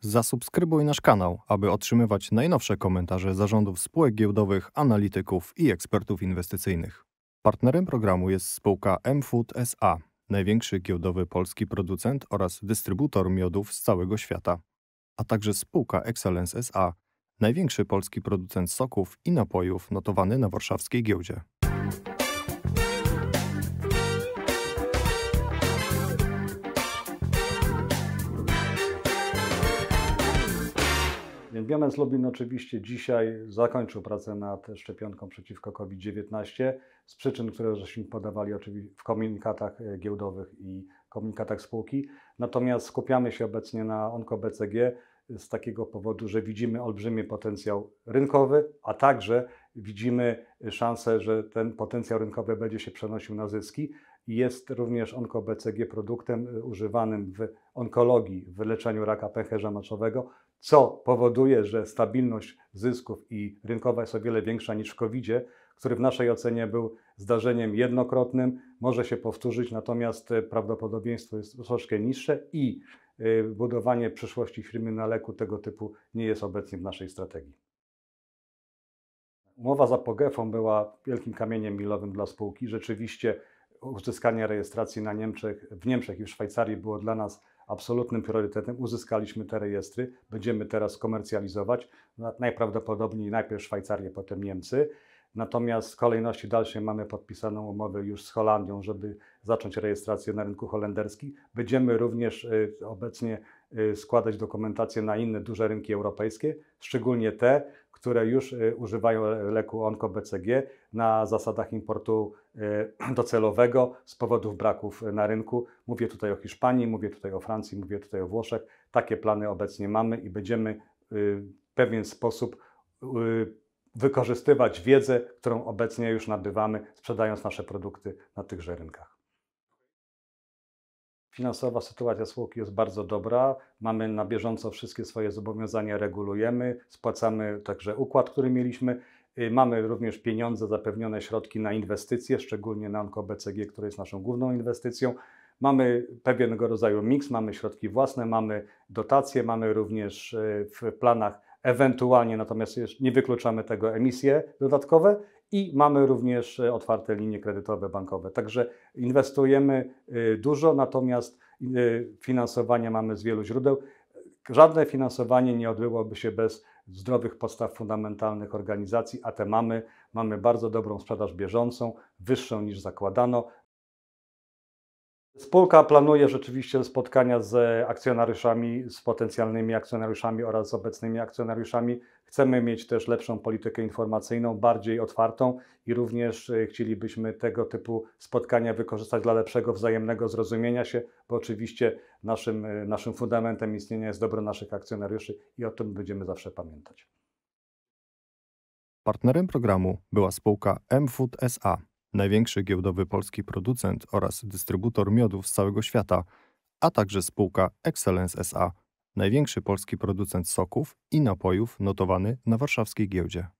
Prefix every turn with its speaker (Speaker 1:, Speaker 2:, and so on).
Speaker 1: Zasubskrybuj nasz kanał, aby otrzymywać najnowsze komentarze zarządów spółek giełdowych, analityków i ekspertów inwestycyjnych. Partnerem programu jest spółka MFood SA, największy giełdowy polski producent oraz dystrybutor miodów z całego świata, a także spółka Excellence SA, największy polski producent soków i napojów notowany na warszawskiej giełdzie.
Speaker 2: Biomens Lubin oczywiście dzisiaj zakończył pracę nad szczepionką przeciwko COVID-19 z przyczyn, które żeśmy podawali oczywiście w komunikatach e, giełdowych i komunikatach spółki. Natomiast skupiamy się obecnie na OnkoBCG z takiego powodu, że widzimy olbrzymi potencjał rynkowy, a także widzimy szansę, że ten potencjał rynkowy będzie się przenosił na zyski. Jest również OnkoBCG produktem y, używanym w onkologii, w leczeniu raka pęcherza maczowego, co powoduje, że stabilność zysków i rynkowa jest o wiele większa niż w covid który w naszej ocenie był zdarzeniem jednokrotnym, może się powtórzyć, natomiast y, prawdopodobieństwo jest troszkę niższe i y, budowanie przyszłości firmy na leku tego typu nie jest obecnie w naszej strategii. Umowa z Apogefą była wielkim kamieniem milowym dla spółki. Rzeczywiście uzyskanie rejestracji na Niemczech, w Niemczech i w Szwajcarii było dla nas absolutnym priorytetem. Uzyskaliśmy te rejestry, będziemy teraz komercjalizować. Najprawdopodobniej najpierw Szwajcarię, potem Niemcy. Natomiast w kolejności dalszej mamy podpisaną umowę już z Holandią, żeby zacząć rejestrację na rynku holenderskim. Będziemy również y, obecnie y, składać dokumentację na inne duże rynki europejskie, szczególnie te, które już y, używają leku onko-BCG na zasadach importu y, docelowego z powodów braków y, na rynku. Mówię tutaj o Hiszpanii, mówię tutaj o Francji, mówię tutaj o Włoszech. Takie plany obecnie mamy i będziemy w pewien sposób wykorzystywać wiedzę, którą obecnie już nabywamy, sprzedając nasze produkty na tychże rynkach finansowa sytuacja spółki jest bardzo dobra. Mamy na bieżąco wszystkie swoje zobowiązania, regulujemy, spłacamy także układ, który mieliśmy. Y, mamy również pieniądze, zapewnione środki na inwestycje, szczególnie na BCG, które jest naszą główną inwestycją. Mamy pewnego rodzaju miks, mamy środki własne, mamy dotacje, mamy również y, w planach ewentualnie natomiast nie wykluczamy tego emisje dodatkowe i mamy również e, otwarte linie kredytowe bankowe. Także inwestujemy e, dużo, natomiast e, finansowanie mamy z wielu źródeł. Żadne finansowanie nie odbyłoby się bez zdrowych podstaw fundamentalnych organizacji, a te mamy. Mamy bardzo dobrą sprzedaż bieżącą, wyższą niż zakładano, Spółka planuje rzeczywiście spotkania z akcjonariuszami, z potencjalnymi akcjonariuszami oraz z obecnymi akcjonariuszami. Chcemy mieć też lepszą politykę informacyjną, bardziej otwartą i również e, chcielibyśmy tego typu spotkania wykorzystać dla lepszego wzajemnego zrozumienia się, bo oczywiście naszym, e, naszym fundamentem istnienia jest dobro naszych akcjonariuszy i o tym będziemy zawsze pamiętać.
Speaker 1: Partnerem programu była spółka MFood SA największy giełdowy polski producent oraz dystrybutor miodów z całego świata, a także spółka Excellence SA, największy polski producent soków i napojów notowany na warszawskiej giełdzie.